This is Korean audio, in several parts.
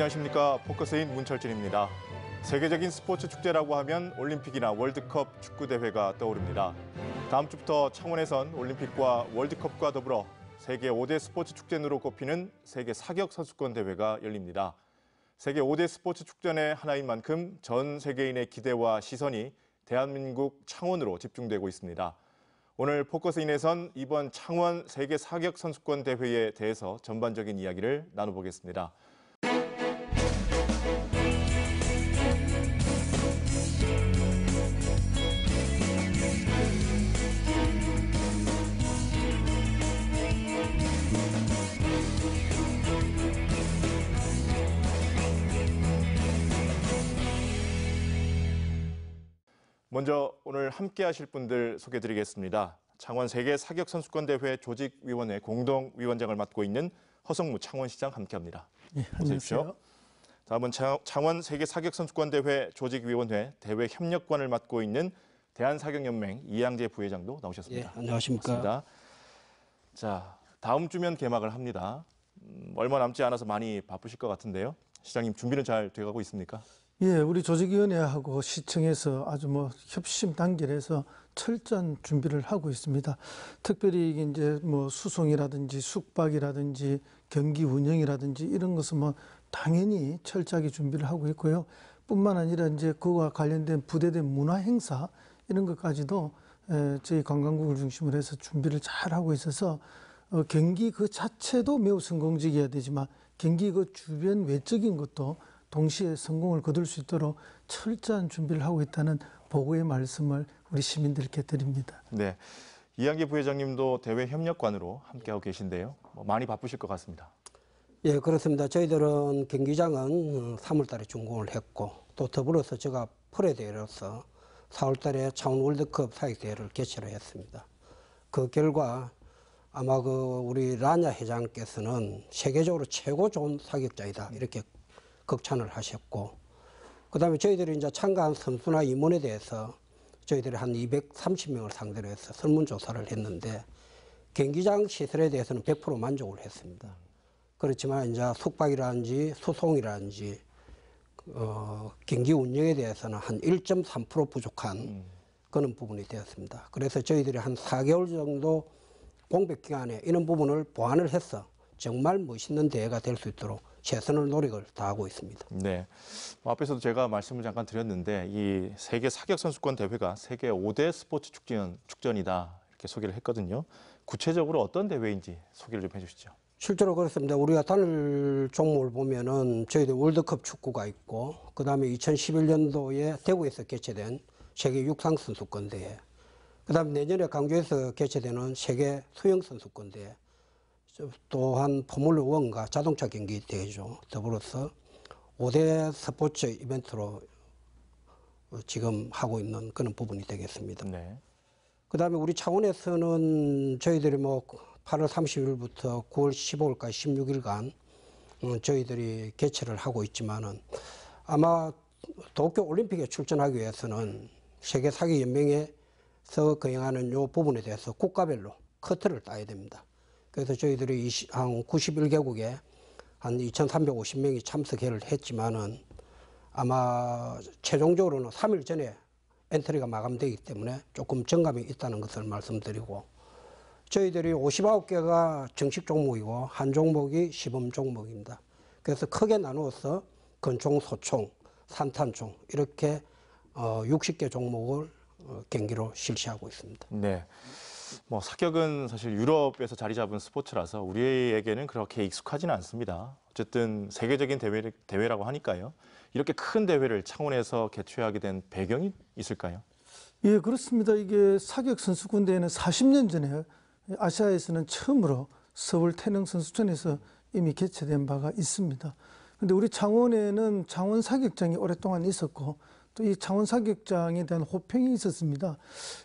안녕하십니까. 포커스인 문철진입니다. 세계적인 스포츠 축제라고 하면 올림픽이나 월드컵 축구 대회가 떠오릅니다. 다음 주부터 창원에선 올림픽과 월드컵과 더불어 세계 5대 스포츠 축제로 꼽히는 세계 사격 선수권 대회가 열립니다. 세계 5대 스포츠 축전의 하나인 만큼 전 세계인의 기대와 시선이 대한민국 창원으로 집중되고 있습니다. 오늘 포커스인에선 이번 창원 세계 사격 선수권 대회에 대해서 전반적인 이야기를 나눠보겠습니다. 먼저 오늘 함께 하실 분들 소개해 드리겠습니다. 창원 세계 사격 선수권 대회 조직위원회 공동 위원장을 맡고 있는 허성무 창원시장 함께합니다. 예, 안녕하세요. 다음은 창원 세계 사격 선수권 대회 조직위원회 대회 협력관을 맡고 있는 대한사격연맹 이양재 부회장도 나오셨습니다. 예, 안녕하십니까. 반습니다 자, 다음 주면 개막을 합니다. 음, 얼마 남지 않아서 많이 바쁘실 것 같은데요. 시장님 준비는 잘 돼가고 있습니까? 예, 우리 조직위원회하고 시청에서 아주 뭐 협심 단계에서 철저한 준비를 하고 있습니다. 특별히 이제 뭐 수송이라든지 숙박이라든지 경기 운영이라든지 이런 것은 뭐 당연히 철저하게 준비를 하고 있고요. 뿐만 아니라 이제 그와 관련된 부대된 문화 행사 이런 것까지도 예, 저희 관광국을 중심으로 해서 준비를 잘 하고 있어서 어, 경기 그 자체도 매우 성공적이어야 되지만 경기 그 주변 외적인 것도 동시에 성공을 거둘 수 있도록 철저한 준비를 하고 있다는 보고의 말씀을 우리 시민들께 드립니다. 네. 이한기 부회장님도 대외 협력관으로 함께하고 계신데요. 뭐 많이 바쁘실 것 같습니다. 예, 그렇습니다. 저희들은 경기장은 3월달에 어, 준공을 했고 또 더불어서 제가 프레 대회로서 4월달에 차원 월드컵 사익 대회를 개최를 했습니다. 그 결과 아마 그 우리 라냐 회장께서는 세계적으로 최고 좋은 사격자이다 이렇게 극찬을 하셨고 그 다음에 저희들이 이제 참가한 선수나 임원에 대해서 저희들이 한 230명을 상대로 해서 설문조사를 했는데 경기장 시설에 대해서는 100% 만족을 했습니다. 그렇지만 이제 숙박이라든지 소송이라든지 어, 경기 운영에 대해서는 한 1.3% 부족한 음. 그런 부분이 되었습니다. 그래서 저희들이 한 4개월 정도 공백 기간에 이런 부분을 보완을 해서 정말 멋있는 대회가 될 수 있도록 최선을 노력을 다하고 있습니다. 네. 뭐 앞에서도 제가 말씀을 잠깐 드렸는데 이 세계 사격 선수권 대회가 세계 5대 스포츠 축전, 축전이다 이렇게 소개를 했거든요. 구체적으로 어떤 대회인지 소개를 좀 해주시죠. 실제로 그렇습니다. 우리가 단일 종목을 보면은 저희들 월드컵 축구가 있고 그 다음에 2011년도에 대구에서 개최된 세계 육상 선수권 대회, 그다음 내년에 강주에서 개최되는 세계 수영 선수권 대회. 또한 포물러 원과 자동차 경기 대회죠. 더불어서 5대 스포츠 이벤트로 지금 하고 있는 그런 부분이 되겠습니다. 네. 그 다음에 우리 차원에서는 저희들이 뭐 8월 30일부터 9월 15일까지 16일간 음, 저희들이 개최를 하고 있지만은 아마 도쿄 올림픽에 출전하기 위해서는 세계 사기 연맹에서 거행하는 요 부분에 대해서 국가별로 커트를 따야 됩니다. 그래서 저희들이 20, 한 91개국에 한 2,350명이 참석회를 했지만은 아마 최종적으로는 3일 전에 엔트리가 마감되기 때문에 조금 정감이 있다는 것을 말씀드리고 저희들이 59개가 정식 종목이고 한 종목이 시범 종목입니다. 그래서 크게 나누어서 건총, 소총, 산탄총 이렇게 60개 어, 종목을 어, 경기로 실시하고 있습니다. 네. 뭐 사격은 사실 유럽에서 자리 잡은 스포츠라서 우리에게는 그렇게 익숙하지는 않습니다. 어쨌든 세계적인 대회, 대회라고 하니까요. 이렇게 큰 대회를 창원에서 개최하게 된 배경이 있을까요? 예, 그렇습니다. 이게 사격 선수 군대에는 40년 전에 아시아에서는 처음으로 서울 태릉 선수촌에서 이미 개최된 바가 있습니다. 근데 우리 창원에는 창원 사격장이 오랫동안 있었고 또이 창원 사격장에 대한 호평이 있었습니다.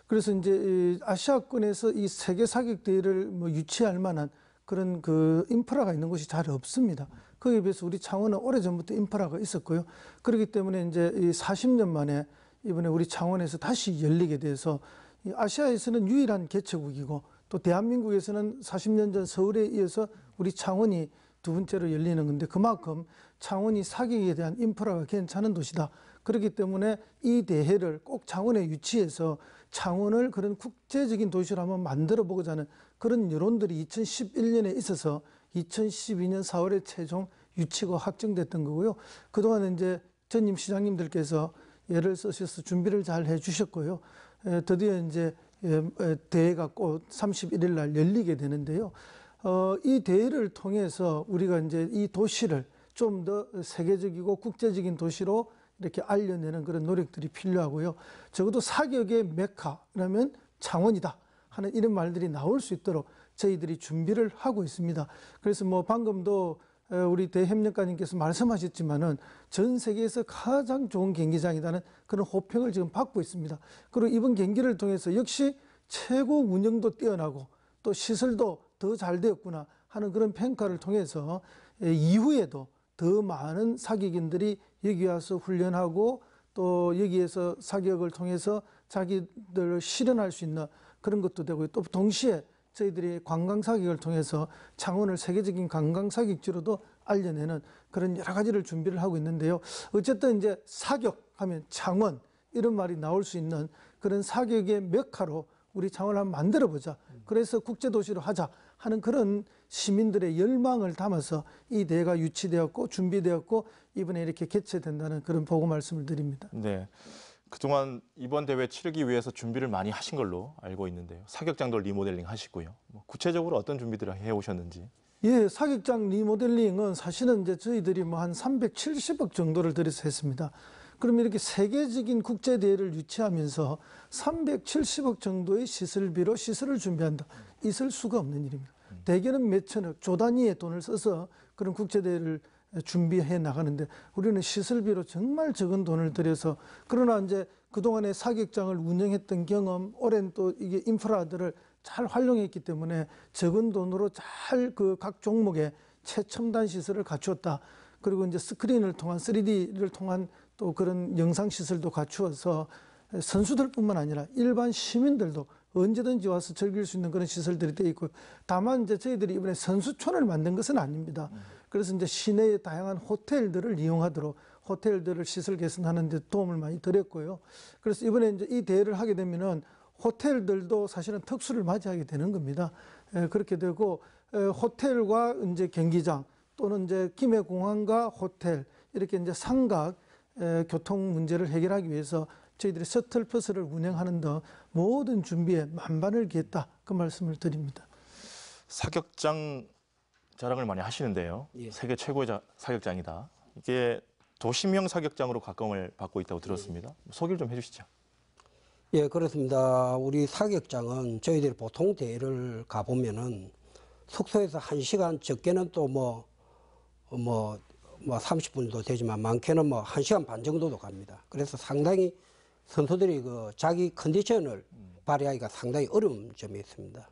그래서 이제 아시아권에서 이 세계 사격 대회를 뭐 유치할 만한 그런 그 인프라가 있는 곳이 잘 없습니다. 거기에 비해서 우리 창원은 오래전부터 인프라가 있었고요. 그렇기 때문에 이제 이 40년 만에 이번에 우리 창원에서 다시 열리게 돼서 아시아에서는 유일한 개최국이고 또 대한민국에서는 40년 전 서울에 이어서 우리 창원이 두 번째로 열리는 건데 그만큼 창원이 사격에 대한 인프라가 괜찮은 도시다. 그렇기 때문에 이 대회를 꼭 창원에 유치해서 창원을 그런 국제적인 도시로 한번 만들어 보고자 하는 그런 여론들이 2011년에 있어서 2012년 4월에 최종 유치가 확정됐던 거고요. 그동안 이제 전임 시장님들께서 예를 쓰셔서 준비를 잘 해주셨고요. 드디어 이제 대회가 꼭 31일 날 열리게 되는데요. 어, 이 대회를 통해서 우리가 이제 이 도시를 좀 더 세계적이고 국제적인 도시로 이렇게 알려내는 그런 노력들이 필요하고요. 적어도 사격의 메카라면 창원이다 하는 이런 말들이 나올 수 있도록 저희들이 준비를 하고 있습니다. 그래서 뭐 방금도 우리 대협력가님께서 말씀하셨지만은 전 세계에서 가장 좋은 경기장이라는 그런 호평을 지금 받고 있습니다. 그리고 이번 경기를 통해서 역시 최고 운영도 뛰어나고 또 시설도 더 잘 되었구나 하는 그런 평가를 통해서 이후에도 더 많은 사격인들이 여기 와서 훈련하고 또 여기에서 사격을 통해서 자기들을 실현할 수 있는 그런 것도 되고또 동시에 저희들이 관광 사격을 통해서 창원을 세계적인 관광 사격지로도 알려내는 그런 여러 가지를 준비를 하고 있는데요. 어쨌든 이제 사격하면 창원 이런 말이 나올 수 있는 그런 사격의 메 카로 우리 창원을 한번 만들어 보자. 그래서 국제도시로 하자 하는 그런 시민들의 열망을 담아서 이 대회가 유치되었고 준비되었고 이번에 이렇게 개최된다는 그런 보고 말씀을 드립니다. 네. 그동안 이번 대회 치르기 위해서 준비를 많이 하신 걸로 알고 있는데요. 사격장도 리모델링 하시고요. 뭐 구체적으로 어떤 준비들을 해 오셨는지. 예, 사격장 리모델링은 사실은 이제 저희들이 뭐 한 370억 정도를 들여서 했습니다. 그럼 이렇게 세계적인 국제 대회를 유치하면서 370억 정도의 시설비로 시설을 준비한다. 있을 수가 없는 일입니다. 대개는 몇천억 조 단위의 돈을 써서 그런 국제 대회를 준비해 나가는데 우리는 시설비로 정말 적은 돈을 들여서 그러나 이제 그동안에 사격장을 운영했던 경험 오랜 또 이게 인프라들을 잘 활용했기 때문에 적은 돈으로 잘그각 종목의 최첨단 시설을 갖추었다. 그리고 이제 스크린을 통한 3D를 통한 또 그런 영상 시설도 갖추어서 선수들뿐만 아니라 일반 시민들도 언제든지 와서 즐길 수 있는 그런 시설들이 되어 있고 다만 이제 저희들이 이번에 선수촌을 만든 것은 아닙니다. 그래서 이제 시내의 다양한 호텔들을 이용하도록 호텔들을 시설 개선하는 데 도움을 많이 드렸고요. 그래서 이번에 이제 이 대회를 하게 되면은 호텔들도 사실은 특수를 맞이하게 되는 겁니다. 예, 그렇게 되고 예, 호텔과 이제 경기장 또는 이제 김해공항과 호텔 이렇게 이제 삼각 교통 문제를 해결하기 위해서 저희들이 셔틀 버스를 운행하는 등 모든 준비에 만반을 기했다 그 말씀을 드립니다. 사격장 자랑을 많이 하시는데요. 예. 세계 최고의 자, 사격장이다. 이게 도심형 사격장으로 각광을 받고 있다고 들었습니다. 예. 소개를 좀 해주시죠. 예, 그렇습니다. 우리 사격장은 저희들이 보통 대회를 가보면은 숙소에서 한 시간 적게는 또 뭐뭐 뭐, 뭐뭐 30분도 되지만 많게는 뭐 1시간 반 정도도 갑니다. 그래서 상당히 선수들이 그 자기 컨디션을 발휘하기가 상당히 어려운 점이 있습니다.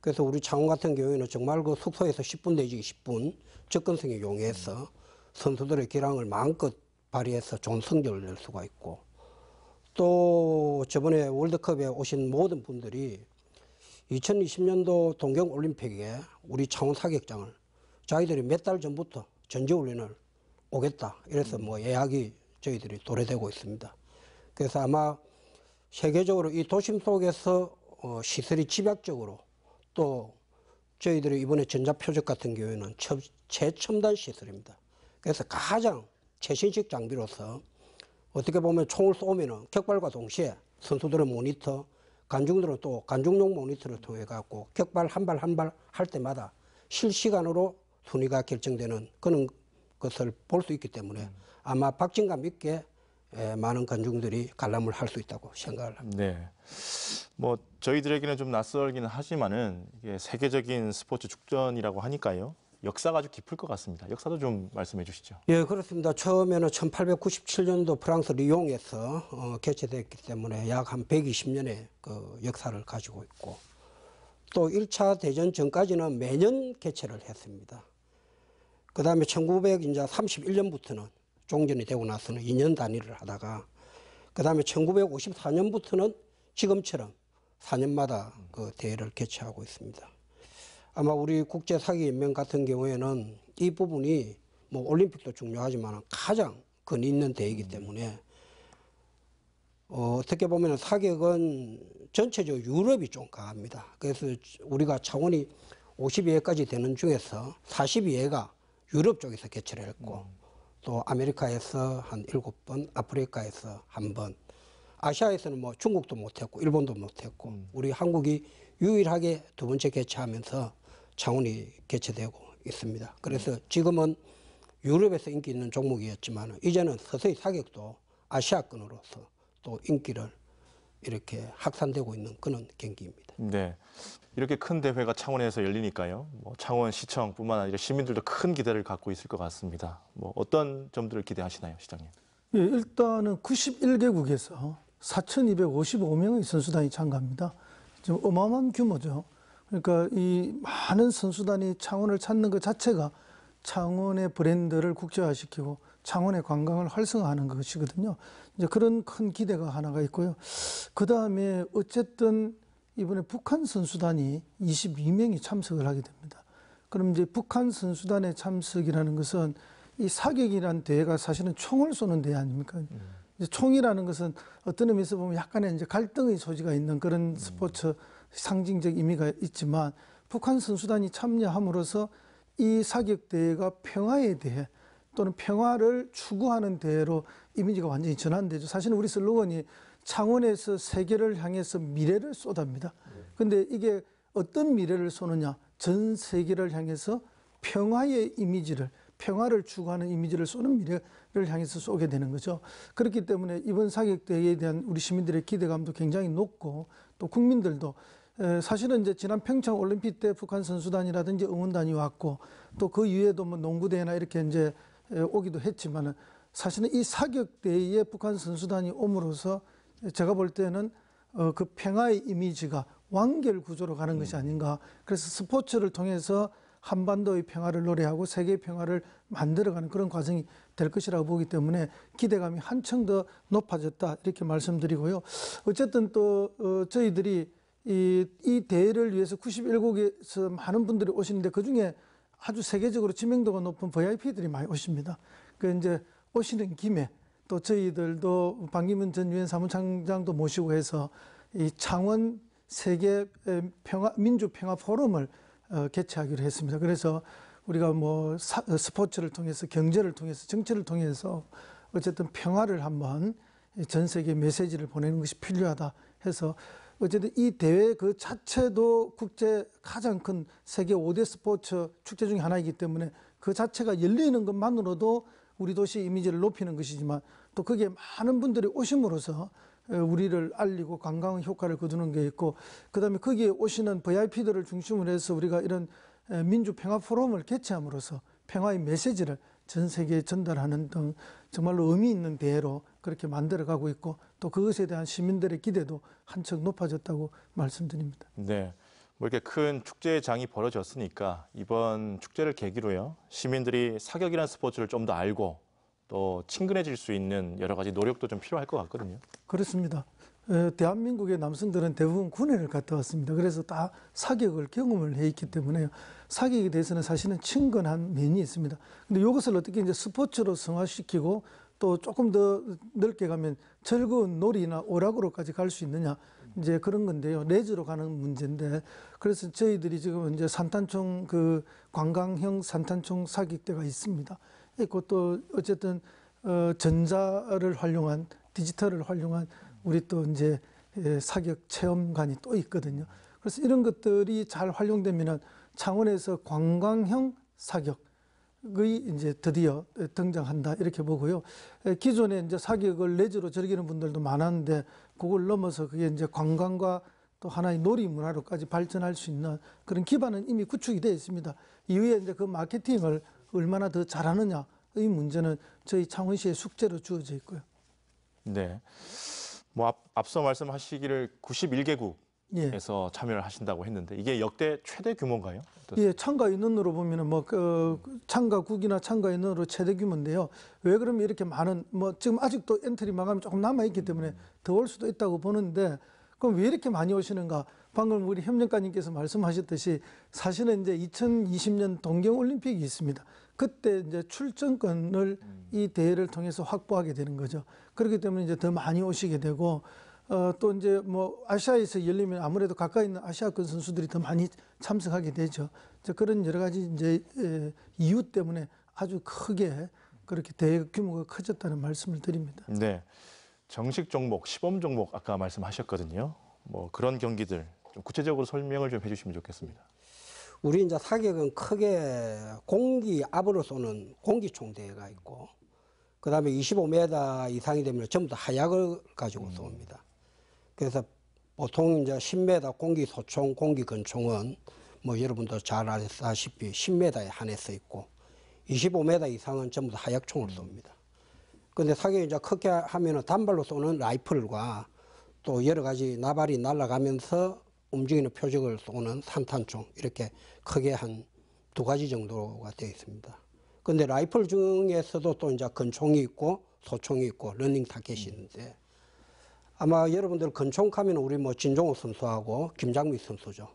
그래서 우리 창원 같은 경우에는 정말 그 숙소에서 10분 내지 20분 접근성이 용이해서 선수들의 기량을 마음껏 발휘해서 좋은 성적을 낼 수가 있고 또 저번에 월드컵에 오신 모든 분들이 2020년도 동경올림픽에 우리 창원 사격장을 자기들이 몇 달 전부터 전지훈련을 오겠다. 이래서 뭐 예약이 저희들이 도래되고 있습니다. 그래서 아마 세계적으로 이 도심 속에서 어, 시설이 집약적으로 또 저희들이 이번에 전자표적 같은 경우에는 첫, 최첨단 시설입니다. 그래서 가장 최신식 장비로서 어떻게 보면 총을 쏘면은 격발과 동시에 선수들의 모니터, 관중들은 또 관중용 모니터를 통해 갖고 격발 한 발 한 발 할 때마다 실시간으로 순위가 결정되는 그런 것을 볼 수 있기 때문에 아마 박진감 있게 많은 관중들이 관람을 할 수 있다고 생각을 합니다. 네. 뭐 저희들에게는 좀 낯설기는 하지만은 이게 세계적인 스포츠 축전이라고 하니까요. 역사가 아주 깊을 것 같습니다. 역사도 좀 말씀해 주시죠. 예, 그렇습니다. 처음에는 1897년도 프랑스 리옹에서 어, 개최됐기 때문에 약 한 120년의 그 역사를 가지고 있고 또 1차 대전 전까지는 매년 개최를 했습니다. 그 다음에 1931년부터는 종전이 되고 나서는 2년 단위를 하다가 그 다음에 1954년부터는 지금처럼 4년마다 그 대회를 개최하고 있습니다. 아마 우리 국제 사기 연맹 같은 경우에는 이 부분이 뭐 올림픽도 중요하지만 가장 근위 있는 대회이기 음. 때문에 어, 어떻게 보면 사격은 전체적으로 유럽이 좀 강합니다. 그래서 우리가 차원이 52회까지 되는 중에서 42회가 유럽 쪽에서 개최를 했고 음. 또 아메리카에서 한 일곱 번, 아프리카에서 한 번. 아시아에서는 뭐 중국도 못했고 일본도 못했고 음. 우리 한국이 유일하게 두 번째 개최하면서 창원이 개최되고 있습니다. 그래서 음. 지금은 유럽에서 인기 있는 종목이었지만 이제는 서서히 사격도 아시아권으로서 또 인기를 이렇게 확산되고 있는 그런 경기입니다. 네. 이렇게 큰 대회가 창원에서 열리니까요. 뭐 창원 시청뿐만 아니라 시민들도 큰 기대를 갖고 있을 것 같습니다. 뭐 어떤 점들을 기대하시나요, 시장님? 예, 일단은 91개국에서 4,255명의 선수단이 참가합니다. 지 어마어마한 규모죠. 그러니까 이 많은 선수단이 창원을 찾는 것 자체가 창원의 브랜드를 국제화시키고 창원의 관광을 활성화하는 것이거든요. 이제 그런 큰 기대가 하나가 있고요. 그 다음에 어쨌든 이번에 북한 선수단이 22명이 참석을 하게 됩니다. 그럼 이제 북한 선수단의 참석이라는 것은 이사격이라 대회가 사실은 총을 쏘는 대회 아닙니까? 음. 총이라는 것은 어떤 의미에서 보면 약간의 이제 갈등의 소지가 있는 그런 음. 스포츠 상징적 의미가 있지만 북한 선수단이 참여함으로써 이 사격 대회가 평화에 대해 또는 평화를 추구하는 대회로 이미지가 완전히 전환되죠. 사실은 우리 슬로건이 창원에서 세계를 향해서 미래를 쏟답니다 근데 이게 어떤 미래를 쏘느냐? 전 세계를 향해서 평화의 이미지를 평화를 추구하는 이미지를 쏘는 미래를 향해서 쏘게 되는 거죠. 그렇기 때문에 이번 사격대회에 대한 우리 시민들의 기대감도 굉장히 높고 또 국민들도 사실은 이제 지난 평창 올림픽 때 북한 선수단이라든지 응원단이 왔고 또 그 이후에도 뭐 농구대회나 이렇게 이제 오기도 했지만은 사실은 이 사격대회에 북한 선수단이 오므로서 제가 볼 때는 어, 그 평화의 이미지가 완결 구조로 가는 음. 것이 아닌가. 그래서 스포츠를 통해서 한반도의 평화를 노래하고 세계 평화를 만들어가는 그런 과정이 될 것이라고 보기 때문에 기대감이 한층 더 높아졌다 이렇게 말씀드리고요. 어쨌든 또 어, 저희들이 이, 이 대회를 위해서 91국에서 많은 분들이 오시는데 그 중에 아주 세계적으로 지명도가 높은 VIP들이 많이 오십니다. 그 이제 오시는 김에 또 저희들도 방기문전 유엔 사무총장도 모시고 해서 이 창원 세계 평화 민주 평화 포럼을 어, 개최하기로 했습니다. 그래서 우리가 뭐 사, 어, 스포츠를 통해서 경제를 통해서 정치를 통해서 어쨌든 평화를 한번 전 세계 메시지를 보내는 것이 필요하다 해서 어쨌든 이 대회 그 자체도 국제 가장 큰 세계 5대 스포츠 축제 중에 하나이기 때문에 그 자체가 열리는 것만으로도 우리 도시 이미지를 높이는 것이지만 또 거기에 많은 분들이 오심으로써 우리를 알리고 관광 효과를 거두는 게 있고 그다음에 거기에 오시는 VIP들을 중심으로 해서 우리가 이런 민주 평화 포럼을 개최함으로써 평화의 메시지를 전 세계에 전달하는 등 정말로 의미 있는 대회로 그렇게 만들어가고 있고 또 그것에 대한 시민들의 기대도 한층 높아졌다고 말씀드립니다. 네. 뭐 이렇게 큰 축제의 장이 벌어졌으니까 이번 축제를 계기로요 시민들이 사격이라는 스포츠를 좀 더 알고 또 친근해질 수 있는 여러 가지 노력도 좀 필요할 것 같거든요. 그렇습니다. 어, 대한민국의 남성들은 대부분 군에를 갔다 왔습니다. 그래서 다 사격을 경험을 해 있기 때문에 사격에 대해서는 사실은 친근한 면이 있습니다. 근데 이것을 어떻게 이제 스포츠로 승화시키고 또 조금 더 넓게 가면 즐거운 놀이나 오락으로까지 갈 수 있느냐 이제 그런 건데요. 내주로 가는 문제인데 그래서 저희들이 지금 이제 산탄총 그 관광형 산탄총 사기대가 있습니다. 있고 예, 또 어쨌든 어 전자를 활용한 디지털을 활용한 우리 또 이제 예, 사격 체험관이 또 있거든요. 그래서 이런 것들이 잘 활용되면은 창원에서 관광형 사격 의 이제 드디어 등장한다 이렇게 보고요. 기존에 이제 사격을 레저로 즐기는 분들도 많았는데 그걸 넘어서 그게 이제 관광과 또 하나의 놀이 문화로까지 발전할 수 있는 그런 기반은 이미 구축이 되어 있습니다. 이후에 이제 그 마케팅을 얼마나 더 잘하느냐 의 문제는 저희 창원시의 숙제로 주어져 있고요. 네. 뭐 앞, 앞서 말씀하시기를 91개국 예 에서 참여를 하신다고 했는데 이게 역대 최대 규모인가요? 예, 참가 인원으로 보면은 뭐그 참가국이나 참가 인원으로 최대 규모인데요. 왜 그러면 이렇게 많은 뭐 지금 아직도 엔트리 마감이 조금 남아 있기 때문에 더 올 수도 있다고 보는데 그럼 왜 이렇게 많이 오시는가? 방금 우리 협력가님께서 말씀하셨듯이 사실은 이제 2020년 동경 올림픽이 있습니다. 그때 이제 출전권을 음. 이 대회를 통해서 확보하게 되는 거죠. 그렇기 때문에 이제 더 많이 오시게 되고 어, 또 이제 뭐 아시아에서 열리면 아무래도 가까이 있는 아시아권 선수들이 더 많이 참석하게 되죠. 그런 여러 가지 이제 이유 때문에 아주 크게 그렇게 대 규모가 커졌다는 말씀을 드립니다. 네. 정식 종목, 시범 종목 아까 말씀하셨거든요. 뭐 그런 경기들 좀 구체적으로 설명을 좀 해주시면 좋겠습니다. 우리 이제 사격은 크게 공기 앞으로 쏘는 공기총 대회가 있고 그다음에 25m 이상이 되면 전부 다 하약을 가지고 쏩니다. 음. 그래서 보통 이제 10m 공기 소총, 공기 근총은 뭐 여러분도 잘 아시다시피 10m에 한해서 있고 25m 이상은 전부 다 하약총을 음. 쏩니다. 근데 사격이 이제 크게 하면은 단발로 쏘는 라이플과 또 여러 가지 나발이 날아가면서 움직이는 표적을 쏘는 산탄총 이렇게 크게 한 두 가지 정도가 되어 있습니다. 근데 라이플 중에서도 또 이제 근총이 있고 소총이 있고 러닝 타켓이 음. 있는데 아마 여러분들 근총하면 우리 뭐 진종호 선수하고 김장미 선수죠.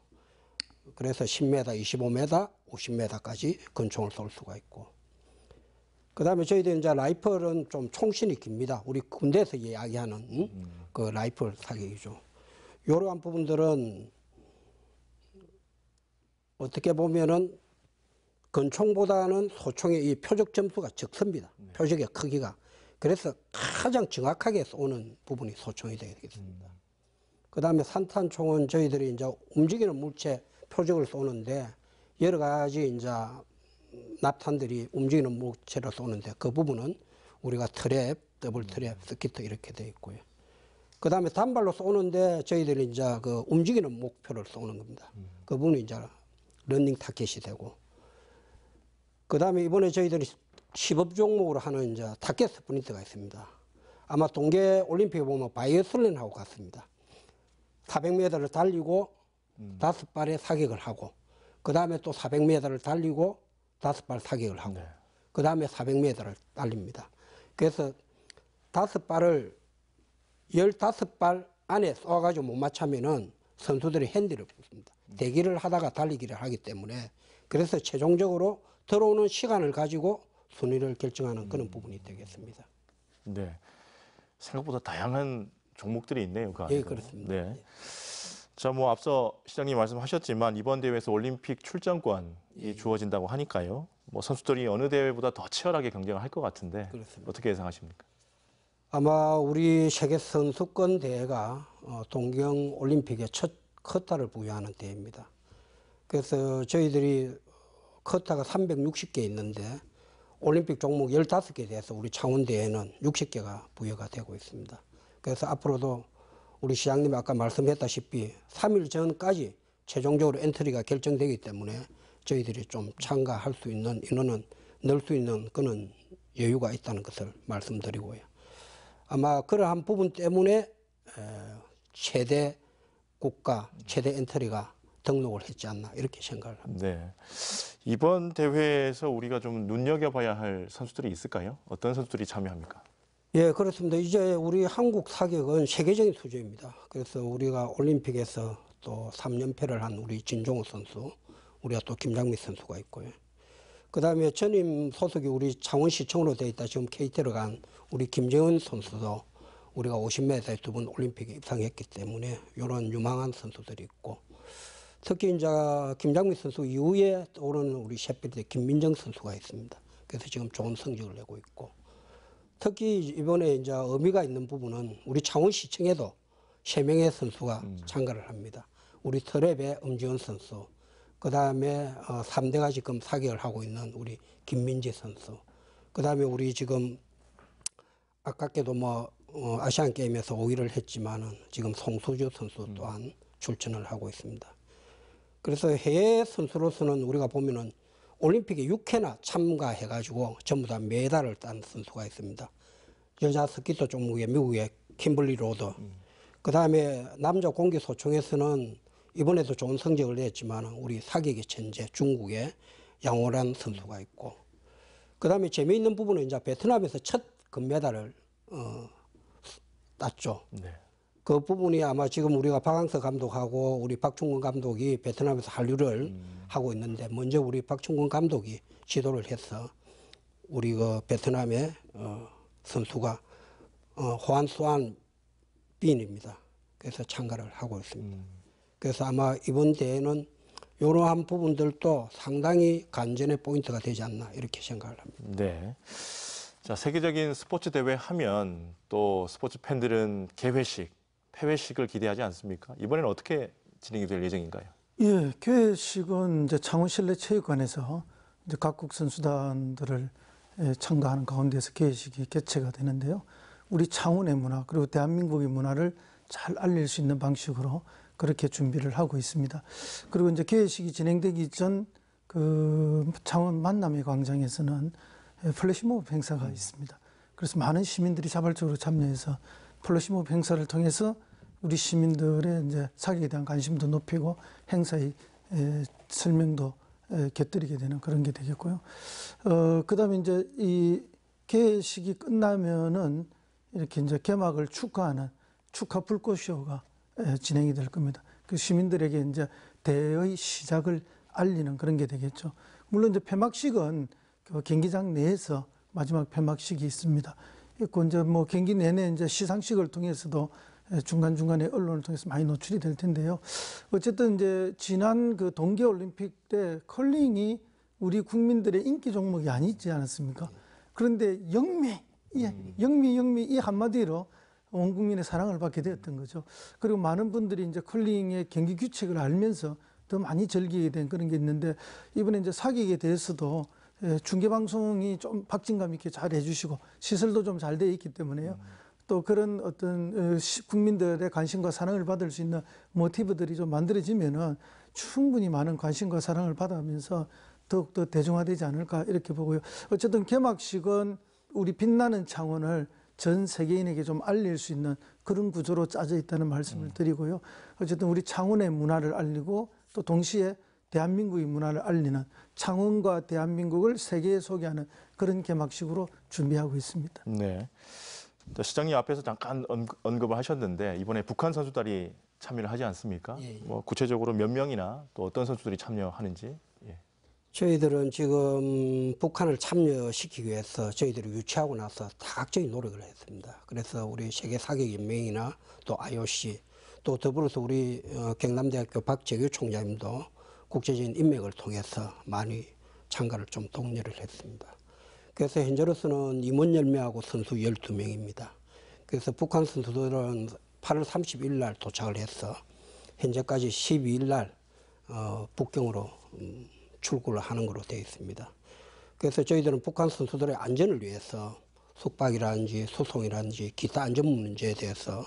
그래서 10m, 25m, 50m까지 근총을 쏠 수가 있고. 그 다음에 저희들 이제 라이플은 좀 총신이 깁니다. 우리 군대에서 이야기하는 음. 그 라이플 사격이죠. 이러한 부분들은 어떻게 보면은 근총보다는 소총의 이 표적 점수가 적습니다. 네. 표적의 크기가. 그래서 가장 정확하게 쏘는 부분이 소총이 되겠습니다. 그 다음에 산탄총은 저희들이 이제 움직이는 물체 표적을 쏘는데 여러 가지 이제 납탄들이 움직이는 물체를 쏘는데 그 부분은 우리가 트랩, 더블 트랩, 음. 스키트 이렇게 돼 있고요. 그 다음에 단발로 쏘는데 저희들이 이제 그 움직이는 목표를 쏘는 겁니다. 음. 그 부분이 이제 런닝 타켓이 되고. 그 다음에 이번에 저희들이 시업 종목으로 하는 이제 닭개 스프린트가 있습니다. 아마 동계 올림픽에 보면 바이어슬린하고 같습니다. 400m를 달리고 음. 다섯 음. 발의 사격을 하고 그 다음에 또 400m를 달리고 다섯 발 사격을 하고 네. 그 다음에 400m를 달립니다. 그래서 다섯 발을 열다섯 발 안에 쏘아가지고 못 맞추면은 선수들이 핸디를 붙습니다. 음. 대기를 하다가 달리기를 하기 때문에 그래서 최종적으로 들어오는 시간을 가지고 순위를 결정하는 그런 음. 부분이 되겠습니다. 네. 생각보다 다양한 종목들이 있네요. 그 안에. 예, 그렇습니다. 네. 예. 자, 뭐 앞서 시장님 말씀하셨지만 이번 대회에서 올림픽 출전권이 예. 주어진다고 하니까요. 뭐 선수들이 어느 대회보다 더 치열하게 경쟁을 할 것 같은데 그렇습니다. 어떻게 예상하십니까? 아마 우리 세계 선수권 대회가 어, 동경 올림픽의 첫 커타를 부여하는 대회입니다. 그래서 저희들이 커타가 360개 있는데 올림픽 종목 15개 에대해서 우리 창원대에는 60개가 부여가 되고 있습니다. 그래서 앞으로도 우리 시장님 아까 말씀했다시피 3일 전까지 최종적으로 엔트리가 결정되기 때문에 저희들이 좀 참가할 수 있는 인원은 늘 수 있는 그는 여유가 있다는 것을 말씀드리고요. 아마 그러한 부분 때문에 최대 국가 최대 엔트리가 등록을 했지 않나 이렇게 생각을 합니다. 네. 이번 대회에서 우리가 좀 눈여겨봐야 할 선수들이 있을까요? 어떤 선수들이 참여합니까? 예, 그렇습니다. 이제 우리 한국 사격은 세계적인 수준입니다. 그래서 우리가 올림픽에서 또 3연패를 한 우리 진종호 선수, 우리가 또 김장미 선수가 있고요. 그 다음에 전임 소속이 우리 창원시청으로 되어 있다. 지금 KT로 간 우리 김재훈 선수도 우리가 50m에 두 번 올림픽에 입상했기 때문에 이런 유망한 선수들이 있고 특히 이제 김장민 선수 이후에 오르는 우리 셰필드 김민정 선수가 있습니다. 그래서 지금 좋은 성적을 내고 있고 특히 이번에 이제 의미가 있는 부분은 우리 창원시청에도 세 명의 선수가 음. 참가를 합니다. 우리 서랩의 음지원 선수, 그 다음에 어, 3대가 지금 사격을 하고 있는 우리 김민재 선수, 그 다음에 우리 지금 아깝게도 뭐 어, 아시안 게임에서 5위를 했지만은 지금 송소주 선수 음. 또한 음. 출전을 하고 있습니다. 그래서 해외 선수로서는 우리가 보면은 올림픽에 6회나 참가해가지고 전부 다 메달을 딴 선수가 있습니다. 여자 스키트 종목에 미국의 킴블리 로드. 음. 그 다음에 남자 공기 소총에서는 이번에도 좋은 성적을 냈지만 우리 사격의 천재 중국의 양호란 선수가 있고 그 다음에 재미있는 부분은 이제 베트남에서 첫 금메달을 어, 땄죠. 네. 그 부분이 아마 지금 우리가 박항서 감독하고 우리 박충근 감독이 베트남에서 한류를 음. 하고 있는데 먼저 우리 박충근 감독이 지도를 해서 우리 그 베트남의 어, 선수가 어, 호안 소안 비인입니다. 그래서 참가를 하고 있습니다. 음. 그래서 아마 이번 대회는 이러한 부분들도 상당히 간전의 포인트가 되지 않나 이렇게 생각을 합니다. 네. 자 세계적인 스포츠 대회 하면 또 스포츠 팬들은 개회식 해외식을 기대하지 않습니까? 이번에는 어떻게 진행이 될 예정인가요? 예, 개회식은 이제 창원 실내 체육관에서 이제 각국 선수단들을 예, 참가하는 가운데서 개회식이 개최가 되는데요. 우리 창원의 문화 그리고 대한민국의 문화를 잘 알릴 수 있는 방식으로 그렇게 준비를 하고 있습니다. 그리고 이제 개회식이 진행되기 전 그 창원 만남의 광장에서는 예, 플래시몹 행사가 있습니다. 그래서 많은 시민들이 자발적으로 참여해서 플래시몹 행사를 통해서 우리 시민들의 이제 사기에 대한 관심도 높이고 행사의 에, 설명도 에, 곁들이게 되는 그런 게 되겠고요. 어, 그 다음에 이제 이 개회식이 끝나면은 이렇게 이제 개막을 축하하는 축하 불꽃쇼가 에, 진행이 될 겁니다. 그 시민들에게 이제 대의 시작을 알리는 그런 게 되겠죠. 물론 이제 폐막식은 그 경기장 내에서 마지막 폐막식이 있습니다. 있고 이제 뭐 경기 내내 이제 시상식을 통해서도 예, 중간중간에 언론을 통해서 많이 노출이 될 텐데요. 어쨌든 이제 지난 그 동계 올림픽 때 컬링이 우리 국민들의 인기 종목이 아니지 않았습니까? 그런데 영미, 예, 영미, 영미 이 한마디로 온 국민의 사랑을 받게 되었던 거죠. 그리고 많은 분들이 이제 컬링의 경기 규칙을 알면서 더 많이 즐기게 된 그런 게 있는데 이번에 이제 사기에 대해서도 예, 중계방송이 좀 박진감 있게 잘 해주시고 시설도 좀 잘 돼 있기 때문에요. 음. 또 그런 어떤 어, 국민들의 관심과 사랑을 받을 수 있는 모티브들이 좀 만들어지면은 충분히 많은 관심과 사랑을 받으면서 더욱더 대중화되지 않을까 이렇게 보고요. 어쨌든 개막식은 우리 빛나는 창원을 전 세계인에게 좀 알릴 수 있는 그런 구조로 짜져 있다는 말씀을 음. 드리고요. 어쨌든 우리 창원의 문화를 알리고 또 동시에 대한민국의 문화를 알리는 창원과 대한민국을 세계에 소개하는 그런 개막식으로 준비하고 있습니다. 네. 시장님 앞에서 잠깐 언급하셨는데 을 이번에 북한 선수들이 참여를 하지 않습니까? 예, 예. 뭐 구체적으로 몇 명이나 또 어떤 선수들이 참여하는지. 예. 저희들은 지금 북한을 참여시키기 위해서 저희들이 유치하고 나서 다각적인 노력을 했습니다. 그래서 우리 세계 사격 연맹이나 또 IOC 또 더불어서 우리 어, 경남대학교 박재규 총장님도 국제적인 인맥을 통해서 많이 참가를 좀 독려를 했습니다. 그래서 현재로서는 임원 열명하고 선수 열두 명입니다 그래서 북한 선수들은 8월 30일 날 도착을 해서 현재까지 12일 날 어, 북경으로 음, 출국을 하는 걸로 되어 있습니다. 그래서 저희들은 북한 선수들의 안전을 위해서 숙박이라든지 소송이라든지 기타 안전 문제에 대해서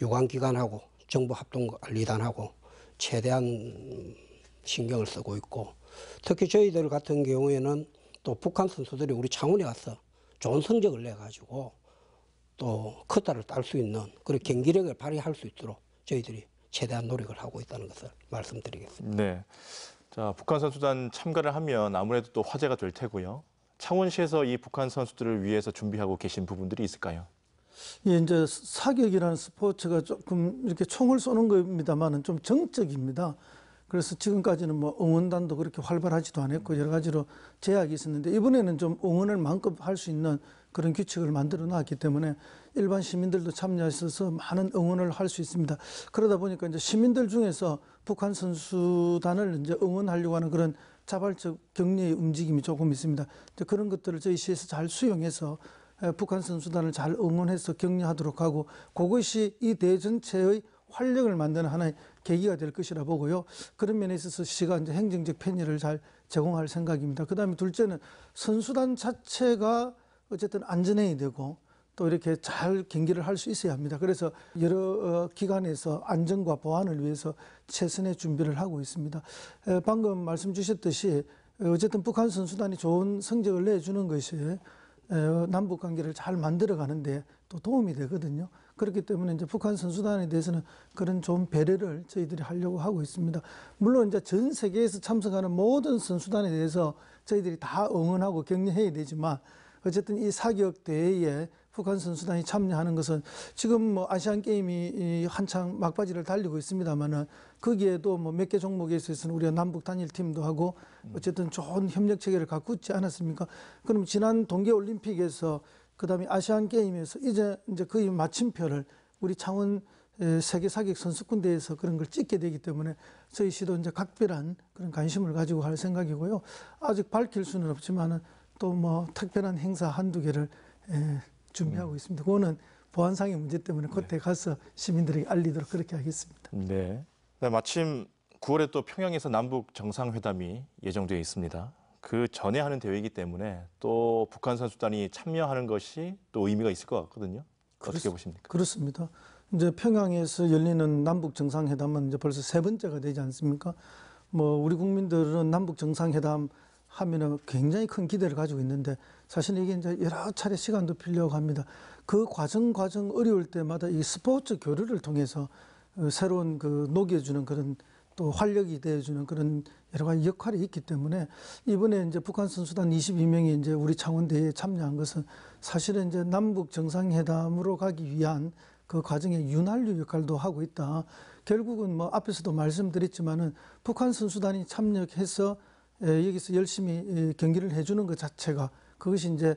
유관기관하고 정부 합동 관리단하고 최대한 신경을 쓰고 있고 특히 저희들 같은 경우에는 또 북한 선수들이 우리 창원에 와서 좋은 성적을 내가지고 또 커다를 딸 수 있는 그런 경기력을 발휘할 수 있도록 저희들이 최대한 노력을 하고 있다는 것을 말씀드리겠습니다. 네. 자, 북한 선수단 참가를 하면 아무래도 또 화제가 될 테고요. 창원시에서 이 북한 선수들을 위해서 준비하고 계신 부분들이 있을까요? 예, 이제 사격이라는 스포츠가 조금 이렇게 총을 쏘는 겁니다만은 좀 정적입니다. 그래서 지금까지는 뭐 응원단도 그렇게 활발하지도 않았고 여러 가지로 제약이 있었는데 이번에는 좀 응원을 만큼 할 수 있는 그런 규칙을 만들어 놨기 때문에 일반 시민들도 참여하셔서 많은 응원을 할 수 있습니다. 그러다 보니까 이제 시민들 중에서 북한 선수단을 이제 응원하려고 하는 그런 자발적 격리의 움직임이 조금 있습니다. 그런 것들을 저희 시에서 잘 수용해서 북한 선수단을 잘 응원해서 격려하도록 하고 그것이 이 대전체의 활력을 만드는 하나의 계기가 될 것이라 보고요. 그런 면에 있어서 시가 이제 행정적 편의를 잘 제공할 생각입니다. 그 다음에 둘째는 선수단 자체가 어쨌든 안전해야 되고 또 이렇게 잘 경기를 할 수 있어야 합니다. 그래서 여러 어, 기관에서 안전과 보안을 위해서 최선의 준비를 하고 있습니다. 방금 말씀 주셨듯이 어쨌든 북한 선수단이 좋은 성적을 내주는 것이 남북 관계를 잘 만들어 가는데 또 도움이 되거든요. 그렇기 때문에 이제 북한 선수단에 대해서는 그런 좋은 배려를 저희들이 하려고 하고 있습니다. 물론 이제 전 세계에서 참석하는 모든 선수단에 대해서 저희들이 다 응원하고 격려해야 되지만 어쨌든 이 사격 대회에 북한 선수단이 참여하는 것은 지금 뭐 아시안 게임이 한창 막바지를 달리고 있습니다만은 거기에도 뭐 몇 개 종목에 있어서는 우리가 남북 단일 팀도 하고 어쨌든 좋은 협력 체계를 갖고 있지 않았습니까? 그럼 지난 동계 올림픽에서 그다음에 아시안 게임에서 이제 이제 거의 마침표를 우리 창원 세계 사격 선수권 대회에서 그런 걸 찍게 되기 때문에 저희 시도 이제 각별한 그런 관심을 가지고 할 생각이고요. 아직 밝힐 수는 없지만은 또 뭐 특별한 행사 한두 개를 에, 준비하고 음. 있습니다. 그거는 보안상의 문제 때문에 네. 그때 네. 가서 시민들에게 알리도록 그렇게 하겠습니다. 네, 네 마침 9월에 또 평양에서 남북 정상회담이 예정되어 있습니다. 그 전에 하는 대회이기 때문에 또 북한 선수단이 참여하는 것이 또 의미가 있을 것 같거든요. 그렇, 어떻게 보십니까? 그렇습니다. 이제 평양에서 열리는 남북 정상회담은 이제 벌써 세 번째가 되지 않습니까? 뭐 우리 국민들은 남북 정상회담 하면은 굉장히 큰 기대를 가지고 있는데 사실 이게 이제 여러 차례 시간도 필요하고 합니다. 그 과정 과정 어려울 때마다 이 스포츠 교류를 통해서 어, 새로운 그 녹여주는 그런 또 활력이 되어주는 그런 여러 가지 역할이 있기 때문에 이번에 이제 북한 선수단 22명이 이제 우리 창원대회에 참여한 것은 사실은 이제 남북 정상회담으로 가기 위한 그 과정에 윤활유 역할도 하고 있다. 결국은 뭐 앞에서도 말씀드렸지만은 북한 선수단이 참여해서 여기서 열심히 경기를 해주는 것 자체가 그것이 이제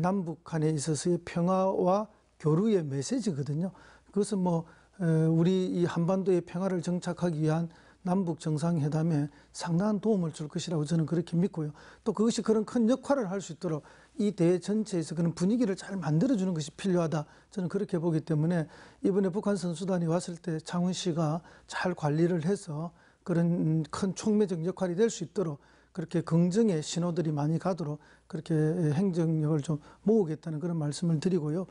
남북 간에 있어서의 평화와 교류의 메시지거든요. 그것은 뭐 우리 이 한반도의 평화를 정착하기 위한 남북 정상회담에 상당한 도움을 줄 것이라고 저는 그렇게 믿고요. 또 그것이 그런 큰 역할을 할 수 있도록 이 대회 전체에서 그런 분위기를 잘 만들어주는 것이 필요하다. 저는 그렇게 보기 때문에 이번에 북한 선수단이 왔을 때 창훈 씨가 잘 관리를 해서 그런 큰 총매적 역할이 될 수 있도록 그렇게 긍정의 신호들이 많이 가도록 그렇게 행정력을 좀 모으겠다는 그런 말씀을 드리고요.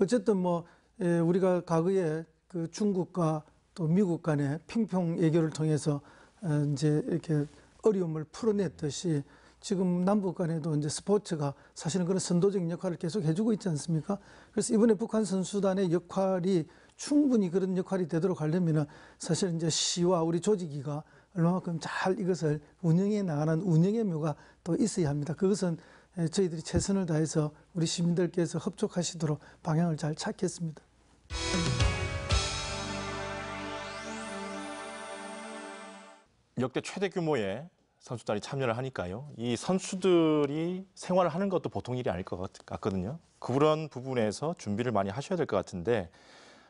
어쨌든 뭐 예, 우리가 과거에 그 중국과 또 미국 간의 핑퐁 외교를 통해서 어, 이제 이렇게 어려움을 풀어냈듯이 지금 남북 간에도 이제 스포츠가 사실은 그런 선도적인 역할을 계속 해주고 있지 않습니까? 그래서 이번에 북한 선수단의 역할이 충분히 그런 역할이 되도록 하려면 은 사실 이제 시와 우리 조직위가 얼마만큼 잘 이것을 운영해 나가는 운영의 묘가 또 있어야 합니다. 그것은 저희들이 최선을 다해서 우리 시민들께서 흡족하시도록 방향을 잘 찾겠습니다. 역대 최대 규모의 선수단이 참여를 하니까요. 이 선수들이 생활을 하는 것도 보통 일이 아닐 것 같거든요. 그런 부분에서 준비를 많이 하셔야 될 것 같은데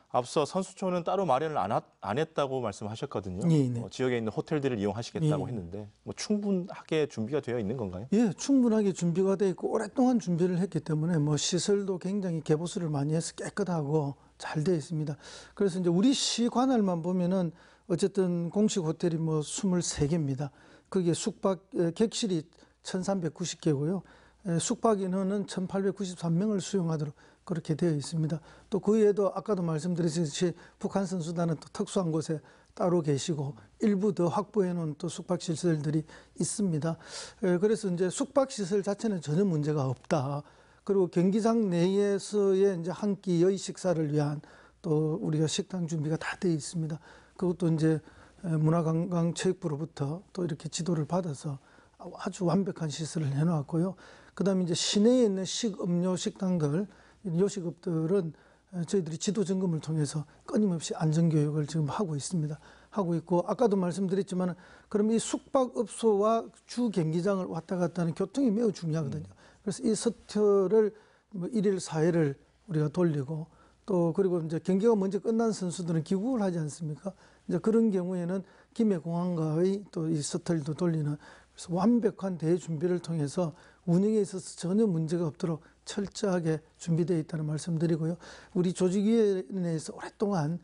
앞서 선수촌은 따로 마련을 안, 하, 안 했다고 말씀하셨거든요. 예, 네. 어, 지역에 있는 호텔들을 이용하시겠다고 예. 했는데 뭐 충분하게 준비가 되어 있는 건가요? 예, 충분하게 준비가 되어 있고 오랫동안 준비를 했기 때문에 뭐 시설도 굉장히 개보수를 많이 해서 깨끗하고 잘 되어 있습니다. 그래서 이제 우리 시 관할만 보면은 어쨌든 공식 호텔이 뭐 23개입니다. 거기 숙박 객실이 1390개고요. 숙박 인원은 1893명을 수용하도록 그렇게 되어 있습니다. 또 그 외에도 아까도 말씀드렸듯이 북한 선수단은 또 특수한 곳에 따로 계시고 일부 더 확보해 놓은 또 숙박 시설들이 있습니다. 그래서 이제 숙박 시설 자체는 전혀 문제가 없다. 그리고 경기장 내에서의 이제 한 끼의 식사를 위한 또 우리가 식당 준비가 다 되어 있습니다. 그것도 이제 문화관광체육부로부터 또 이렇게 지도를 받아서 아주 완벽한 시설을 해놓았고요. 그 다음에 이제 시내에 있는 식음료 식당들, 요식업들은 저희들이 지도 점검을 통해서 끊임없이 안전교육을 지금 하고 있습니다. 하고 있고, 아까도 말씀드렸지만, 그럼 이 숙박업소와 주 경기장을 왔다 갔다 하는 교통이 매우 중요하거든요. 음. 그래서 이 서터를 뭐 1일 4일을 우리가 돌리고 또 그리고 이제 경기가 먼저 끝난 선수들은 귀국을 하지 않습니까? 이제 그런 경우에는 김해 공항과의 또이 서틀도 돌리는 그래서 완벽한 대준비를 통해서 운영에 있어서 전혀 문제가 없도록 철저하게 준비되어 있다는 말씀드리고요. 우리 조직위원회에서 오랫동안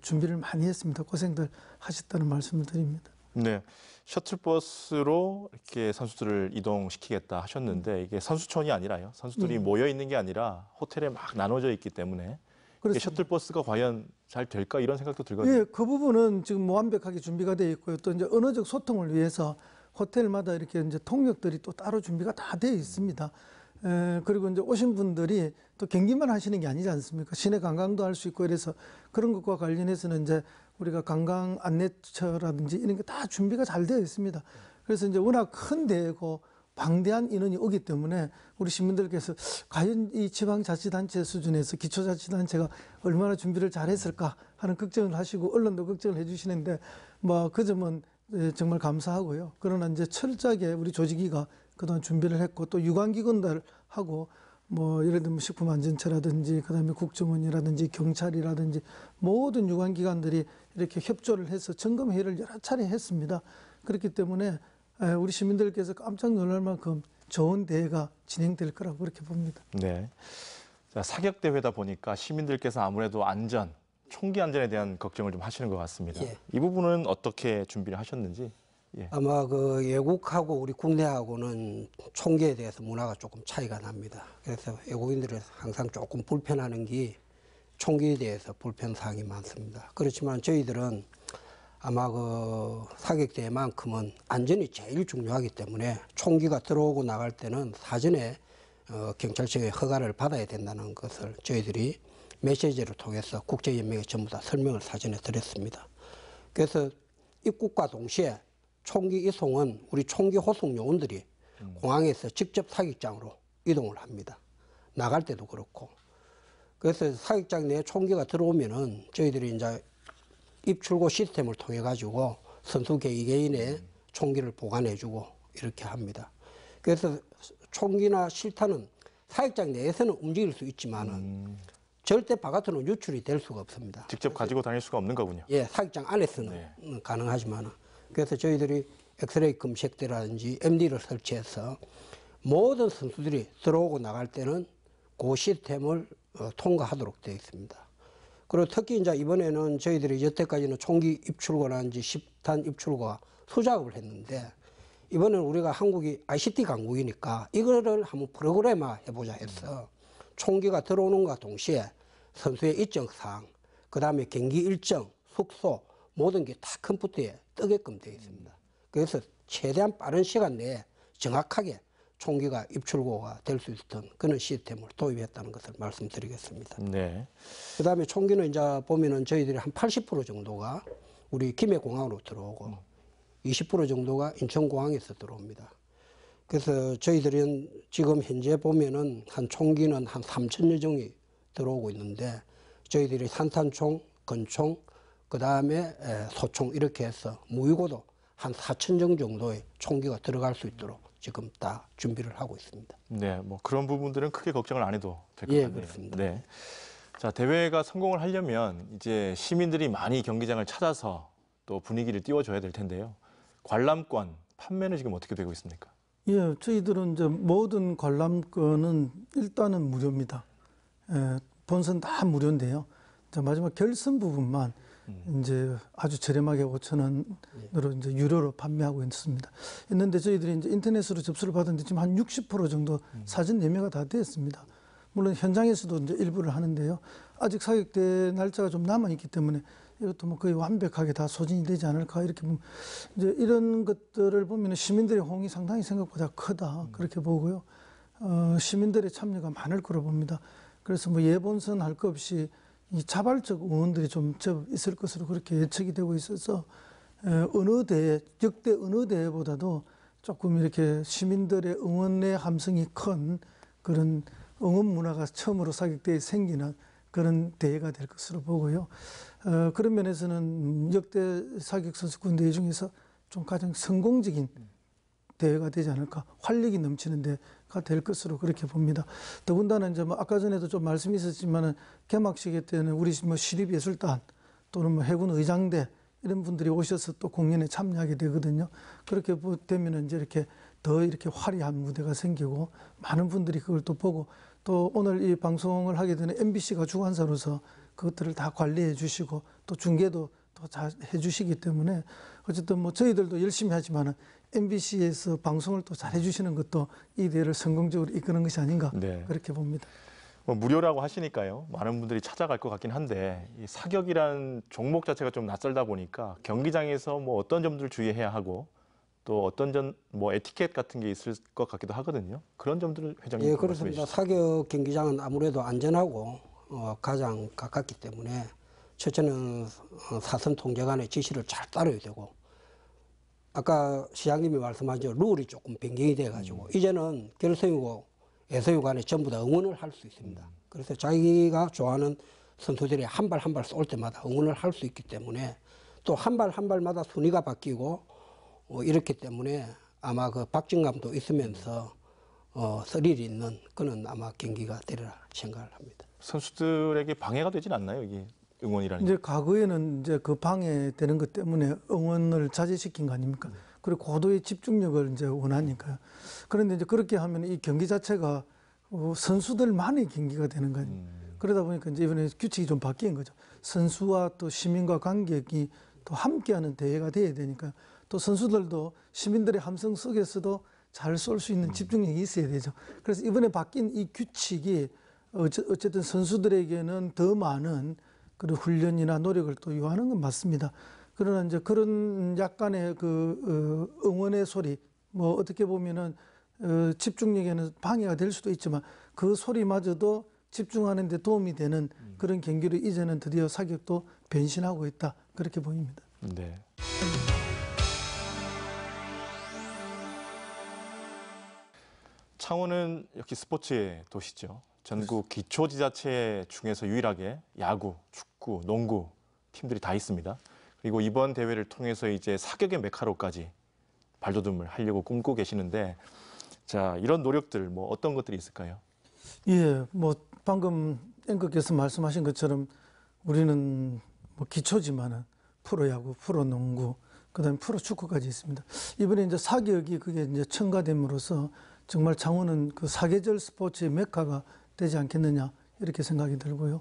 준비를 많이 했습니다. 고생들 하셨다는 말씀을 드립니다. 네. 셔틀버스로 이렇게 선수들을 이동시키겠다 하셨는데 이게 선수촌이 아니라요. 선수들이 네. 모여 있는 게 아니라 호텔에 막 나눠져 있기 때문에 그렇습 셔틀 버스가 과연 잘 될까 이런 생각도 들거든요. 예, 그 부분은 지금 뭐 완벽하게 준비가 돼 있고요. 또 이제 언어적 소통을 위해서 호텔마다 이렇게 이제 통역들이 또 따로 준비가 다돼 있습니다. 에, 그리고 이제 오신 분들이 또 경기만 하시는 게 아니지 않습니까? 시내 관광도 할 수 있고 그래서 그런 것과 관련해서는 이제 우리가 관광 안내처라든지 이런 게 다 준비가 잘 되어 있습니다. 그래서 이제 워낙 큰대고 방대한 인원이 오기 때문에 우리 시민들께서 과연 이 지방자치단체 수준에서 기초자치단체가 얼마나 준비를 잘했을까 하는 걱정을 하시고 언론도 걱정을 해주시는데 뭐 그 점은 예, 정말 감사하고요. 그러나 이제 철저하게 우리 조직위가 그동안 준비를 했고 또 유관기관들하고 뭐 예를 들면 식품안전처라든지 그다음에 국정원이라든지 경찰이라든지 모든 유관기관들이 이렇게 협조를 해서 점검회의를 여러 차례 했습니다. 그렇기 때문에 예, 우리 시민들께서 깜짝 놀랄 만큼 좋은 대회가 진행될 거라고 그렇게 봅니다. 네. 자, 사격 대회다 보니까 시민들께서 아무래도 안전, 총기 안전에 대한 걱정을 좀 하시는 것 같습니다. 예. 이 부분은 어떻게 준비를 하셨는지? 예. 아마 그 외국하고 우리 국내하고는 총기에 대해서 문화가 조금 차이가 납니다. 그래서 외국인들은 항상 조금 불편하는 게 총기에 대해서 불편 사항이 많습니다. 그렇지만 저희들은 아마 그 사격대만큼은 안전이 제일 중요하기 때문에 총기가 들어오고 나갈 때는 사전에 어, 경찰청의 허가를 받아야 된다는 것을 저희들이 메시지를 통해서 국제연맹에 전부 다 설명을 사전에 드렸습니다. 그래서 입국과 동시에 총기 이송은 우리 총기 호송 요원들이 음. 공항에서 직접 사격장으로 이동을 합니다. 나갈 때도 그렇고. 그래서 사격장 내에 총기가 들어오면은 저희들이 이제 입출고 시스템을 통해 가지고 선수 개개인의 총기를 보관해주고 이렇게 합니다. 그래서 총기나 실탄은 사익장 내에서는 움직일 수 있지만은 음. 절대 바깥으로 유출이 될 수가 없습니다. 직접 가지고 다닐 수가 없는 거군요. 예, 사익장 안에서는 네. 가능하지만은 그래서 저희들이 엑스레이 검색대라든지 MD를 설치해서 모든 선수들이 들어오고 나갈 때는 그 시스템을 어, 통과하도록 되어 있습니다. 그리고 특히 이제 이번에는 저희들이 여태까지는 총기 입출고나 이제 10탄 입출고수작업을 했는데 이번에는 우리가 한국이 ICT 강국이니까 이거를 한번 프로그래마 해보자 해서 총기가 들어오는과 동시에 선수의 일정상 그 다음에 경기 일정, 숙소 모든 게 다 컴퓨터에 뜨게끔 되어 있습니다. 그래서 최대한 빠른 시간 내에 정확하게 총기가 입출고가 될 수 있었던 그런 시스템을 도입했다는 것을 말씀드리겠습니다. 네. 그 다음에 총기는 이제 보면은 저희들이 한 80% 정도가 우리 김해공항으로 들어오고 음. 20% 정도가 인천공항에서 들어옵니다. 그래서 저희들은 지금 현재 보면은 한 총기는 한 3천여 종이 들어오고 있는데 저희들이 산탄총, 건총, 그 다음에 소총 이렇게 해서 무유고도 한 4천 종 정도의 총기가 들어갈 수 있도록 지금 다 준비를 하고 있습니다. 네, 뭐 그런 부분들은 크게 걱정을 안 해도 될것 예, 같네요. 예, 그렇습니다. 네. 자, 대회가 성공을 하려면 이제 시민들이 많이 경기장을 찾아서 또 분위기를 띄워줘야 될 텐데요. 관람권 판매는 지금 어떻게 되고 있습니까? 예, 저희들은 이제 모든 관람권은 일단은 무료입니다. 예, 본선 다 무료인데요. 자, 마지막 결승 부분만 음. 이제 아주 저렴하게 5천 원으로 예. 이제 유료로 판매하고 있습니다. 있는데 저희들이 이제 인터넷으로 접수를 받은데 지금 한 60% 정도 음. 사전 예매가 다 되었습니다. 물론 현장에서도 이제 일부를 하는데요. 아직 사격대 날짜가 좀 남아 있기 때문에 이것도 뭐 거의 완벽하게 다 소진이 되지 않을까 이렇게 보면 이제 이런 것들을 보면 시민들의 호응이 상당히 생각보다 크다 음. 그렇게 보고요. 어, 시민들의 참여가 많을 거로 봅니다. 그래서 뭐 예본선 할 것 없이 이 자발적 응원들이 좀제 있을 것으로 그렇게 예측이 되고 있어서 어느 대회, 역대 어느 대회보다도 조금 이렇게 시민들의 응원의 함성이 큰 그런 응원 문화가 처음으로 사격대에 생기는 그런 대회가 될 것으로 보고요. 어, 그런 면에서는 역대 사격 선수군대 중에서 좀 가장 성공적인 대회가 되지 않을까, 활력이 넘치는데 될 것으로 그렇게 봅니다. 더군다나 이제 뭐 아까 전에도 좀 말씀이 있었지만은 개막식 때는 우리 뭐 시립예술단 또는 뭐 해군 의장대 이런 분들이 오셔서 또 공연에 참여하게 되거든요. 그렇게 되면 이제 이렇게 더 이렇게 화려한 무대가 생기고 많은 분들이 그걸 또 보고 또 오늘 이 방송을 하게 되는 MBC가 주관사로서 그것들을 다 관리해 주시고 또 중계도 또잘 해주시기 때문에 어쨌든 뭐 저희들도 열심히 하지만 MBC에서 방송을 또 잘 해주시는 것도 이 대회를 성공적으로 이끄는 것이 아닌가 네. 그렇게 봅니다. 뭐 무료라고 하시니까요. 많은 분들이 찾아갈 것 같긴 한데 이 사격이라는 종목 자체가 좀 낯설다 보니까 경기장에서 뭐 어떤 점들 주의해야 하고 또 어떤 전 뭐 에티켓 같은 게 있을 것 같기도 하거든요. 그런 점들을 회장님 예, 그렇습니다. 사격 경기장은 아무래도 안전하고 어, 가장 가깝기 때문에 첫째는 어, 사선 통제관의 지시를 잘 따라야 되고 아까 시장님이 말씀하신 룰이 조금 변경이 돼가지고 음. 이제는 결승이고 애서유 간에 전부 다 응원을 할 수 있습니다. 음. 그래서 자기가 좋아하는 선수들이 한 발 한 발 쏠 때마다 응원을 할 수 있기 때문에 또 한 발한 한 발마다 순위가 바뀌고 어, 이렇기 때문에 아마 그 박진감도 있으면서 어, 스릴이 있는 그는 아마 경기가 되리라 생각을 합니다. 선수들에게 방해가 되진 않나요? 이게 응원이라는 이제 과거에는 이제 그 방해되는 것 때문에 응원을 자제시킨 거 아닙니까? 네. 그리고 고도의 집중력을 이제 원하니까. 그런데 이제 그렇게 하면 이 경기 자체가 어, 선수들만의 경기가 되는 거아요 음. 그러다 보니까 이제 이번에 규칙이 좀 바뀐 거죠. 선수와 또 시민과 관객이 또 함께하는 대회가 돼야 되니까 또 선수들도 시민들의 함성 속에서도 잘 쏠 수 있는 음. 집중력이 있어야 되죠. 그래서 이번에 바뀐 이 규칙이 어쨌든 선수들에게는 더 많은 그리고 훈련이나 노력을 또 요하는 건 맞습니다. 그러나 이제 그런 약간의 그 어, 응원의 소리, 뭐 어떻게 보면은 어, 집중력에는 방해가 될 수도 있지만 그 소리마저도 집중하는 데 도움이 되는 음. 그런 경기로 이제는 드디어 사격도 변신하고 있다 그렇게 보입니다. 네. 창원은 역시 스포츠의 도시죠. 전국 기초 지자체 중에서 유일하게 야구, 축구, 농구 팀들이 다 있습니다. 그리고 이번 대회를 통해서 이제 사격의 메카로까지 발돋움을 하려고 꿈꾸 고 계시는데 자 이런 노력들 뭐 어떤 것들이 있을까요? 예, 뭐 방금 앵커께서 말씀하신 것처럼 우리는 뭐 기초지만은 프로야구, 프로농구, 그다음에 프로축구까지 있습니다. 이번에 이제 사격이 그게 이제 첨가됨으로써 정말 창원은 그 사계절 스포츠의 메카가 되지 않겠느냐 이렇게 생각이 들고요.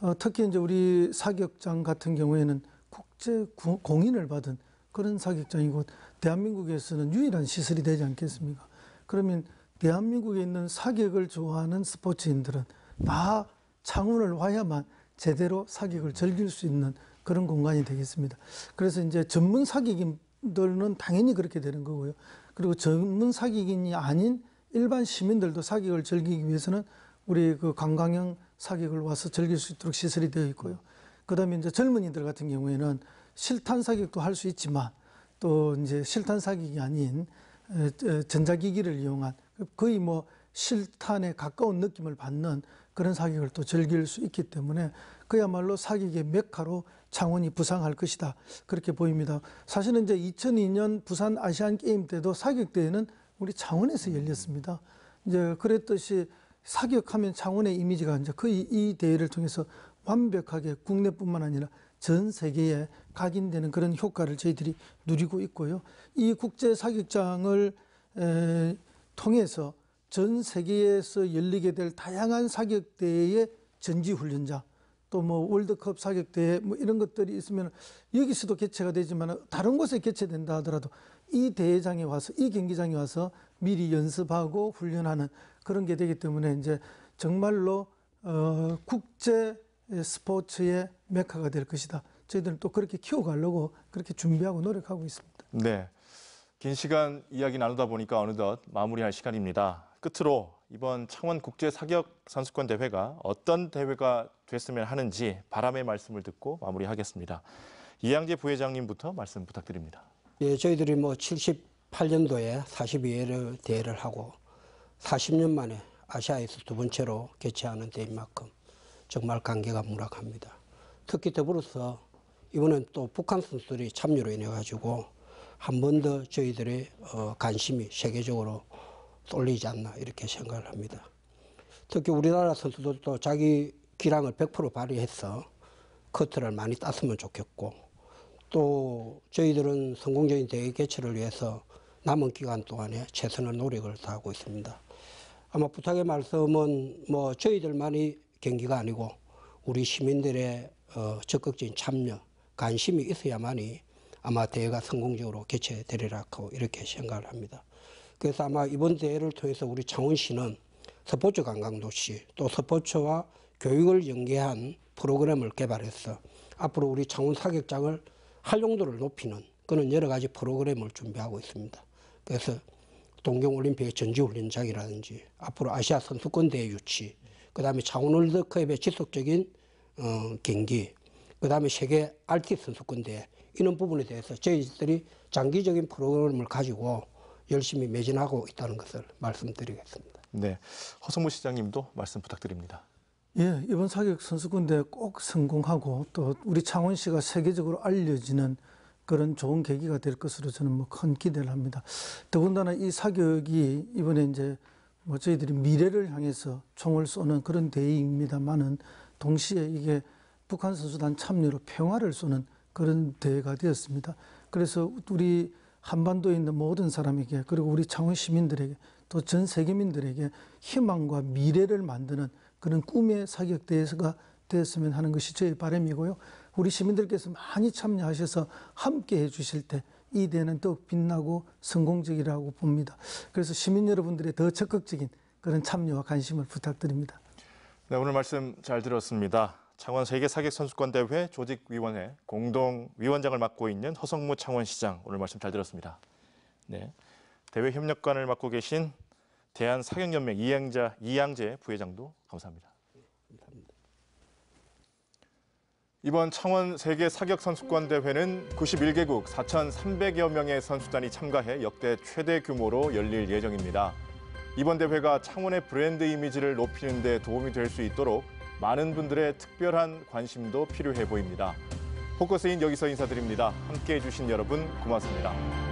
어, 특히 이제 우리 사격장 같은 경우에는 국제 공인을 받은 그런 사격장이고 대한민국에서는 유일한 시설이 되지 않겠습니까? 그러면 대한민국에 있는 사격을 좋아하는 스포츠인들은 다 창원을 와야만 제대로 사격을 즐길 수 있는 그런 공간이 되겠습니다. 그래서 이제 전문 사격인들은 당연히 그렇게 되는 거고요. 그리고 전문 사격인이 아닌 일반 시민들도 사격을 즐기기 위해서는 우리 그 관광형 사격을 와서 즐길 수 있도록 시설이 되어 있고요. 그 다음에 이제 젊은이들 같은 경우에는 실탄 사격도 할 수 있지만 또 이제 실탄 사격이 아닌 전자기기를 이용한 거의 뭐 실탄에 가까운 느낌을 받는 그런 사격을 또 즐길 수 있기 때문에 그야말로 사격의 메카로 창원이 부상할 것이다. 그렇게 보입니다. 사실은 이제 2002년 부산 아시안 게임 때도 사격대회는 우리 창원에서 열렸습니다. 이제 그랬듯이 사격하면 창원의 이미지가 이제 거의 이 대회를 통해서 완벽하게 국내뿐만 아니라 전 세계에 각인되는 그런 효과를 저희들이 누리고 있고요. 이 국제 사격장을 에, 통해서 전 세계에서 열리게 될 다양한 사격대회의 전지훈련장또 뭐 월드컵 사격대회 뭐 이런 것들이 있으면 여기서도 개최가 되지만 다른 곳에 개최된다 하더라도 이 대회장에 와서 이 경기장에 와서 미리 연습하고 훈련하는 그런 게 되기 때문에 이제 정말로 어, 국제 스포츠의 메카가 될 것이다. 저희들은 또 그렇게 키워가려고 그렇게 준비하고 노력하고 있습니다. 네. 긴 시간 이야기 나누다 보니까 어느덧 마무리할 시간입니다. 끝으로 이번 창원 국제 사격 선수권 대회가 어떤 대회가 됐으면 하는지 바람의 말씀을 듣고 마무리하겠습니다. 이양재 부회장님부터 말씀 부탁드립니다. 예, 저희들이 뭐 8년도에 42회를 대회를 하고 40년 만에 아시아에서 두 번째로 개최하는 대인 회 만큼 정말 관계가 무락합니다. 특히 더불어서 이번엔 또 북한 선수들이 참여로 인해 가지고 한 번 더 저희들의 어, 관심이 세계적으로 쏠리지 않나 이렇게 생각을 합니다. 특히 우리나라 선수들도 자기 기량을 100% 발휘해서 커트를 많이 땄으면 좋겠고 또 저희들은 성공적인 대회 개최를 위해서 남은 기간 동안에 최선의 노력을 다하고 있습니다. 아마 부탁의 말씀은 뭐 저희들만이 경기가 아니고 우리 시민들의 어, 적극적인 참여, 관심이 있어야만이 아마 대회가 성공적으로 개최되리라고 이렇게 생각을 합니다. 그래서 아마 이번 대회를 통해서 우리 창원시는 스포츠 관광도시 또 스포츠와 교육을 연계한 프로그램을 개발해서 앞으로 우리 창원 사격장을 활용도를 높이는 그런 여러 가지 프로그램을 준비하고 있습니다. 그래서 동경올림픽의 전지훈련장이라든지 앞으로 아시아 선수권대회 유치, 그 다음에 창원월드컵의 지속적인 어, 경기, 그 다음에 세계 알티 선수권대회 이런 부분에 대해서 저희들이 장기적인 프로그램을 가지고 열심히 매진하고 있다는 것을 말씀드리겠습니다. 네, 허성무 시장님도 말씀 부탁드립니다. 예, 이번 사격 선수권대회 꼭 성공하고 또 우리 창원시가 세계적으로 알려지는 그런 좋은 계기가 될 것으로 저는 뭐 큰 기대를 합니다. 더군다나 이사교이 이번에 이제 뭐 저희들이 미래를 향해서 총을 쏘는 그런 대회입니다만은 동시에 이게 북한 선수단 참여로 평화를 쏘는 그런 대회가 되었습니다. 그래서 우리 한반도에 있는 모든 사람에게 그리고 우리 창원 시민들에게 또 전 세계민들에게 희망과 미래를 만드는 그런 꿈의 사격대회가 됐으면 하는 것이 저의 바람이고요. 우리 시민들께서 많이 참여하셔서 함께 해주실 때 이 대회는 더 빛나고 성공적이라고 봅니다. 그래서 시민 여러분들의 더 적극적인 그런 참여와 관심을 부탁드립니다. 네, 오늘 말씀 잘 들었습니다. 창원 세계 사격 선수권 대회 조직위원회 공동 위원장을 맡고 있는 허성무 창원시장 오늘 말씀 잘 들었습니다. 네, 대회 협력관을 맡고 계신 대한 사격연맹 이양자 이양재 부회장도 감사합니다. 이번 창원 세계 사격 선수권 대회는 91개국 4,300여 명의 선수단이 참가해 역대 최대 규모로 열릴 예정입니다. 이번 대회가 창원의 브랜드 이미지를 높이는 데 도움이 될 수 있도록 많은 분들의 특별한 관심도 필요해 보입니다. 포커스인 여기서 인사드립니다. 함께해 주신 여러분 고맙습니다.